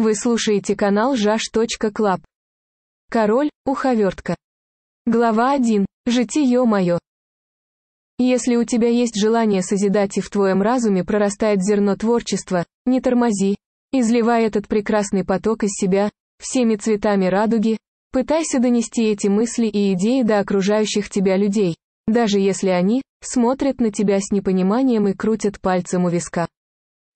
Вы слушаете канал жаш.клаб. Король, уховертка. Глава 1. Житие мое. Если у тебя есть желание созидать и в твоем разуме прорастает зерно творчества, не тормози. Изливай этот прекрасный поток из себя, всеми цветами радуги, пытайся донести эти мысли и идеи до окружающих тебя людей, даже если они смотрят на тебя с непониманием и крутят пальцем у виска.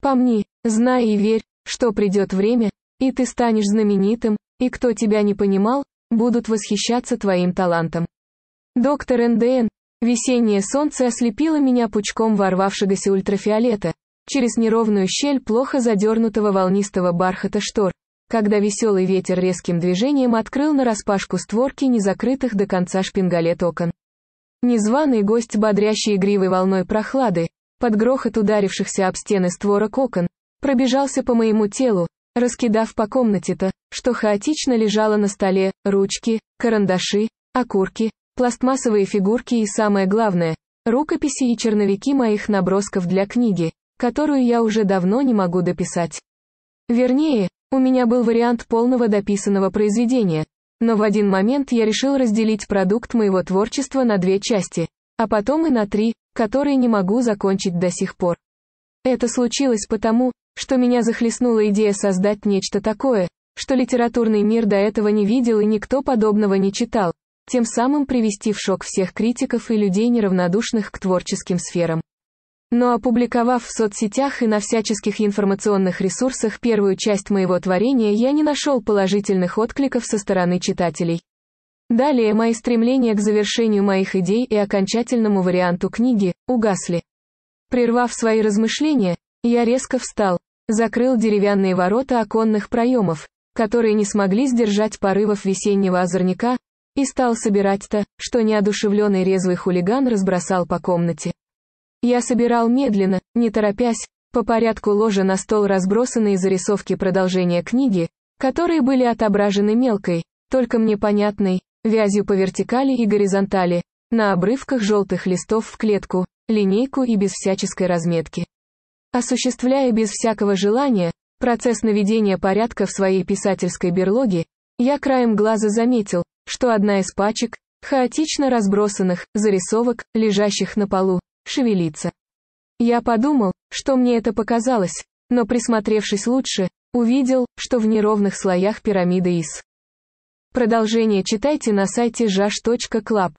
Помни, знай и верь, что придет время, и ты станешь знаменитым, и кто тебя не понимал, будут восхищаться твоим талантом. Доктор НДН, весеннее солнце ослепило меня пучком ворвавшегося ультрафиолета, через неровную щель плохо задернутого волнистого бархата штор, когда веселый ветер резким движением открыл нараспашку створки незакрытых до конца шпингалет окон. Незваный гость, бодрящий игривой волной прохлады, под грохот ударившихся об стены створок окон, пробежался по моему телу, раскидав по комнате-то, что хаотично лежало на столе, ручки, карандаши, окурки, пластмассовые фигурки и самое главное, рукописи и черновики моих набросков для книги, которую я уже давно не могу дописать. Вернее, у меня был вариант полного дописанного произведения, но в один момент я решил разделить продукт моего творчества на две части, а потом и на три, которые не могу закончить до сих пор. Это случилось потому, что меня захлестнула идея создать нечто такое, что литературный мир до этого не видел и никто подобного не читал, тем самым привести в шок всех критиков и людей неравнодушных к творческим сферам. Но опубликовав в соцсетях и на всяческих информационных ресурсах первую часть моего творения, я не нашел положительных откликов со стороны читателей. Далее мои стремления к завершению моих идей и окончательному варианту книги угасли. Прервав свои размышления, я резко встал, закрыл деревянные ворота оконных проемов, которые не смогли сдержать порывов весеннего озорника, и стал собирать то, что неодушевленный резвый хулиган разбросал по комнате. Я собирал медленно, не торопясь, по порядку ложа на стол разбросанные зарисовки продолжения книги, которые были отображены мелкой, только мне понятной, вязью по вертикали и горизонтали, на обрывках желтых листов в клетку, линейку и без всяческой разметки. Осуществляя без всякого желания процесс наведения порядка в своей писательской берлоге, я краем глаза заметил, что одна из пачек, хаотично разбросанных, зарисовок, лежащих на полу, шевелится. Я подумал, что мне это показалось, но присмотревшись лучше, увидел, что в неровных слоях пирамиды из. Продолжение читайте на сайте jash.club.